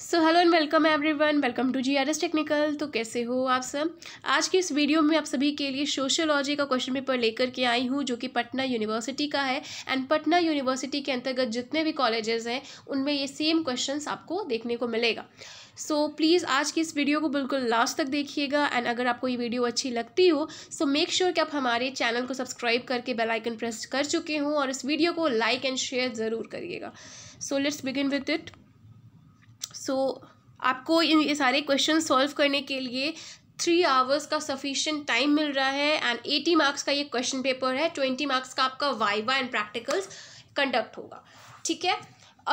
so hello and welcome everyone welcome to G R S technical तो कैसे हो आप सब आज की इस वीडियो में आप सभी के लिए सोशियोलॉजी का क्वेश्चन पेपर लेकर के आई हूँ जो कि पटना यूनिवर्सिटी का है एंड पटना यूनिवर्सिटी के अंतर्गत जितने भी कॉलेजेस हैं उनमें ये सेम क्वेश्चंस आपको देखने को मिलेगा सो so, प्लीज़ आज की इस वीडियो को बिल्कुल लास्ट तक देखिएगा एंड अगर आपको ये वीडियो अच्छी लगती हो सो मेक श्योर कि आप हमारे चैनल को सब्सक्राइब करके बेल आइकन प्रेस कर चुके हों और इस वीडियो को लाइक एंड शेयर ज़रूर करिएगा so let's begin with it so so, आपको इन ये सारे क्वेश्चन सॉल्व करने के लिए थ्री आवर्स का सफिशेंट टाइम मिल रहा है एंड एटी मार्क्स का ये क्वेश्चन पेपर है ट्वेंटी मार्क्स का आपका वाइवा एंड प्रैक्टिकल्स कंडक्ट होगा ठीक है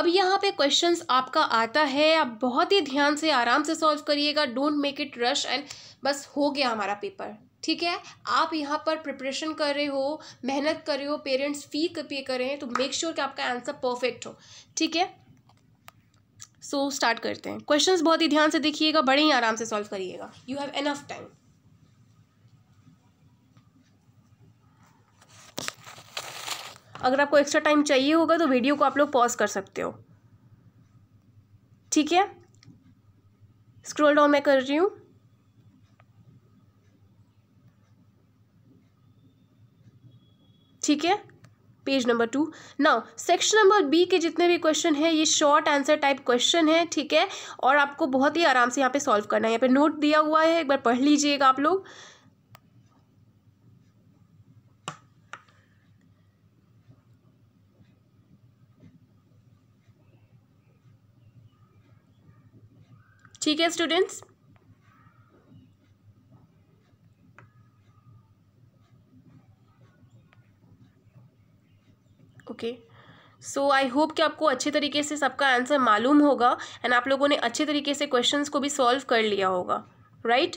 अब यहाँ पे क्वेश्चंस आपका आता है आप बहुत ही ध्यान से आराम से सॉल्व करिएगा don't make it rush and बस हो गया हमारा पेपर ठीक है आप यहाँ पर प्रिपरेशन कर रहे हो मेहनत कर रहे हो पेरेंट्स फ़ी पे कर रहे हैं तो मेक श्योर sure कि आपका आंसर परफेक्ट हो ठीक है सो so, स्टार्ट करते हैं क्वेश्चंस बहुत ही ध्यान से देखिएगा बड़े ही आराम से सॉल्व करिएगा यू हैव एनफ टाइम अगर आपको एक्स्ट्रा टाइम चाहिए होगा तो वीडियो को आप लोग पॉज कर सकते हो ठीक है स्क्रॉल डाउन मैं कर रही हूँ ठीक है page number two now section number B के जितने भी क्वेश्चन हैं ये शॉर्ट आंसर टाइप क्वेश्चन है ठीक है और आपको बहुत ही आराम से यहाँ पे सॉल्व करना है यहाँ पे नोट दिया हुआ है एक बार पढ़ लीजिएगा आप लोग ठीक है students okay so I hope कि आपको अच्छे तरीके से सबका आंसर मालूम होगा एंड आप लोगों ने अच्छे तरीके से क्वेश्चंस को भी सॉल्व कर लिया होगा राइट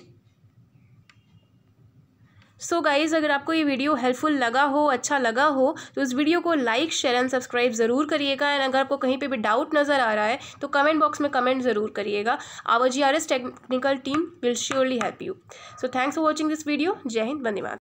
सो गाइज़ अगर आपको ये वीडियो हेल्पफुल लगा हो अच्छा लगा हो तो उस वीडियो को लाइक शेयर एंड सब्सक्राइब ज़रूर करिएगा एंड अगर आपको कहीं पे भी डाउट नज़र आ रहा है तो कमेंट बॉक्स में कमेंट ज़रूर करिएगा our G R S technical team will surely help you so thanks for watching this video जय हिंद धन्यवाद